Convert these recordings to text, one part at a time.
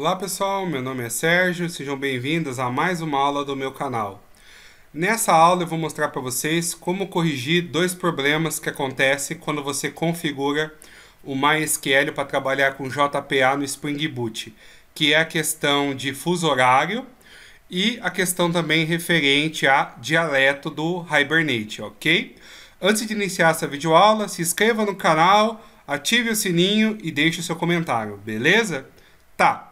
Olá pessoal, meu nome é Sérgio, sejam bem-vindos a mais uma aula do meu canal. Nessa aula eu vou mostrar para vocês como corrigir dois problemas que acontecem quando você configura o MySQL para trabalhar com JPA no Spring Boot, que é a questão de fuso horário e a questão também referente a dialeto do Hibernate, ok? Antes de iniciar essa videoaula, se inscreva no canal, ative o sininho e deixe o seu comentário, beleza? Tá,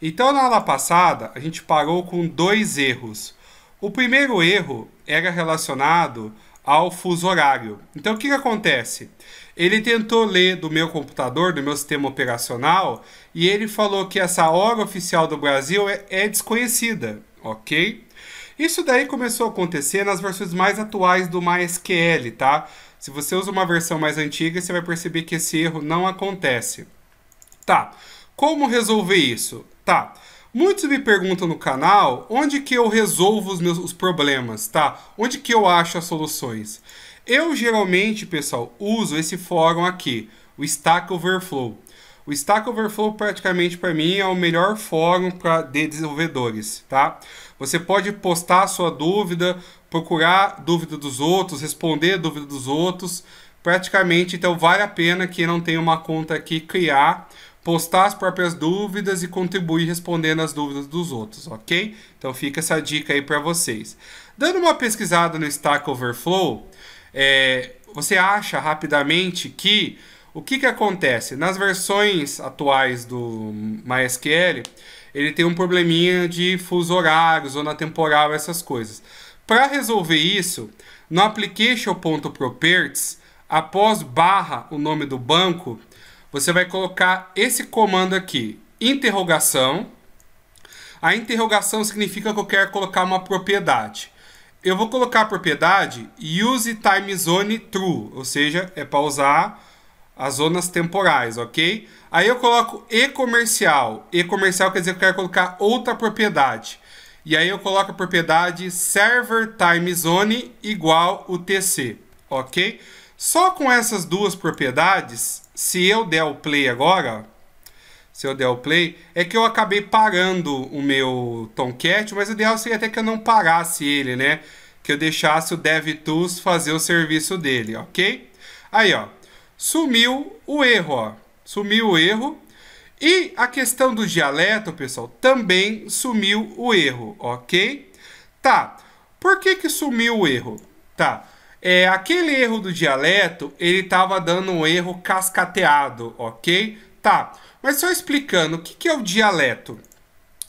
então, na aula passada, a gente parou com dois erros. O primeiro erro era relacionado ao fuso horário. Então, o que, que acontece? Ele tentou ler do meu computador, do meu sistema operacional, e ele falou que essa hora oficial do Brasil é, é desconhecida, ok? Isso daí começou a acontecer nas versões mais atuais do MySQL, tá? Se você usa uma versão mais antiga, você vai perceber que esse erro não acontece. Tá, como resolver isso? Tá. Muitos me perguntam no canal onde que eu resolvo os meus os problemas, tá? Onde que eu acho as soluções? Eu geralmente, pessoal, uso esse fórum aqui, o Stack Overflow. O Stack Overflow praticamente para mim é o melhor fórum para de desenvolvedores, tá? Você pode postar a sua dúvida, procurar dúvida dos outros, responder dúvida dos outros, praticamente, então vale a pena que não tenha uma conta aqui criar, postar as próprias dúvidas e contribuir respondendo as dúvidas dos outros, ok? Então fica essa dica aí para vocês. Dando uma pesquisada no Stack Overflow, é, você acha rapidamente que o que, que acontece? Nas versões atuais do MySQL, ele tem um probleminha de fuso horário, zona temporal, essas coisas. Para resolver isso, no application.properties, após barra o nome do banco, você vai colocar esse comando aqui, interrogação. A interrogação significa que eu quero colocar uma propriedade. Eu vou colocar a propriedade use time zone true, ou seja, é para usar as zonas temporais, ok? Aí eu coloco e comercial. E comercial quer dizer que eu quero colocar outra propriedade. E aí eu coloco a propriedade server time zone igual o TC, ok? Só com essas duas propriedades, se eu der o play agora, se eu der o play, é que eu acabei parando o meu Tomcat, mas o ideal seria até que eu não parasse ele, né? Que eu deixasse o DevTools fazer o serviço dele, ok? Aí, ó, sumiu o erro, ó. Sumiu o erro. E a questão do dialeto, pessoal, também sumiu o erro, ok? Tá, por que que sumiu o erro? Tá, é, aquele erro do dialeto, ele estava dando um erro cascateado, ok? Tá, mas só explicando, o que, que é o dialeto?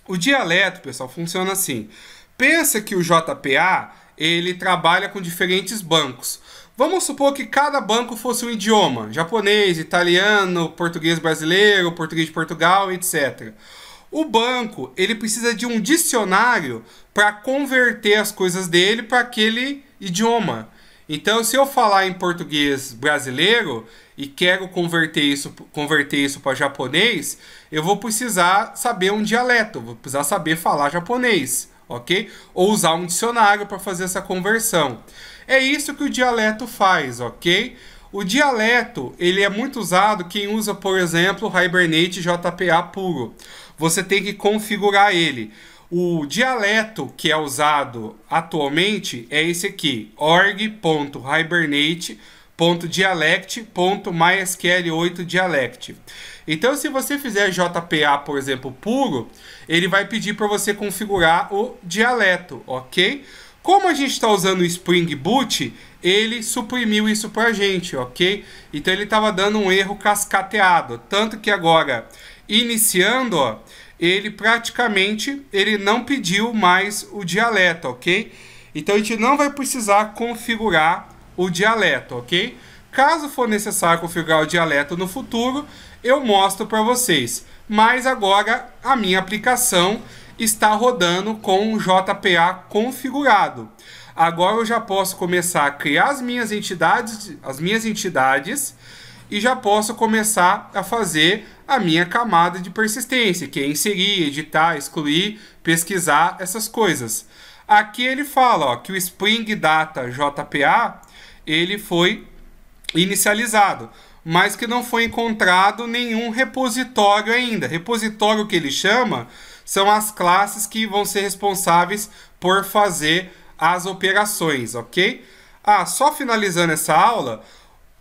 O dialeto, pessoal, funciona assim. Pensa que o JPA, ele trabalha com diferentes bancos. Vamos supor que cada banco fosse um idioma: japonês, italiano, português brasileiro, português de Portugal, etc. O banco ele precisa de um dicionário para converter as coisas dele para aquele idioma. Então, se eu falar em português brasileiro e quero converter isso, converter isso para japonês, eu vou precisar saber um dialeto, vou precisar saber falar japonês, ok? Ou usar um dicionário para fazer essa conversão. É isso que o dialeto faz, ok? O dialeto, ele é muito usado quem usa, por exemplo, Hibernate JPA puro. Você tem que configurar ele. O dialeto que é usado atualmente é esse aqui, org.hibernate.dialect.mysql8dialect. Então, se você fizer JPA, por exemplo, puro, ele vai pedir para você configurar o dialeto, ok? Como a gente está usando o Spring Boot, ele suprimiu isso para a gente, ok? Então, ele estava dando um erro cascateado. Tanto que agora, iniciando, ó, ele praticamente ele não pediu mais o dialeto, ok? Então a gente não vai precisar configurar o dialeto, ok? Caso for necessário configurar o dialeto no futuro, eu mostro para vocês. Mas agora a minha aplicação está rodando com o JPA configurado. Agora eu já posso começar a criar as minhas entidades, as minhas entidades e já posso começar a fazer a minha camada de persistência, que é inserir, editar, excluir, pesquisar essas coisas. Aqui ele fala ó, que o Spring Data JPA ele foi inicializado, mas que não foi encontrado nenhum repositório ainda. Repositório que ele chama são as classes que vão ser responsáveis por fazer as operações, ok? Ah, só finalizando essa aula,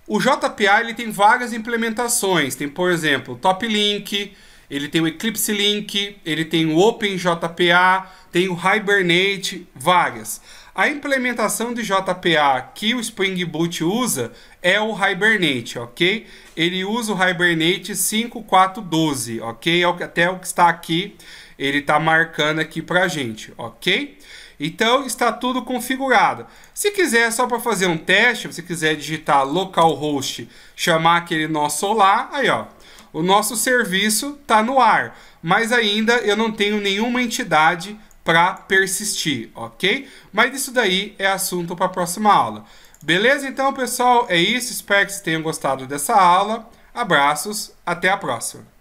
o JPA ele tem várias implementações. Tem, por exemplo, o TopLink, ele tem o Eclipse Link, ele tem o OpenJPA, tem o Hibernate, várias. A implementação de JPA que o Spring Boot usa é o Hibernate, ok? Ele usa o Hibernate 5412, ok? É até o que está aqui, ele está marcando aqui para gente, ok? Então está tudo configurado. Se quiser, só para fazer um teste, se quiser digitar localhost, chamar aquele nosso lá, aí ó, o nosso serviço está no ar, mas ainda eu não tenho nenhuma entidade para persistir, ok? Mas isso daí é assunto para a próxima aula. Beleza? Então, pessoal, é isso. Espero que vocês tenham gostado dessa aula. Abraços, até a próxima.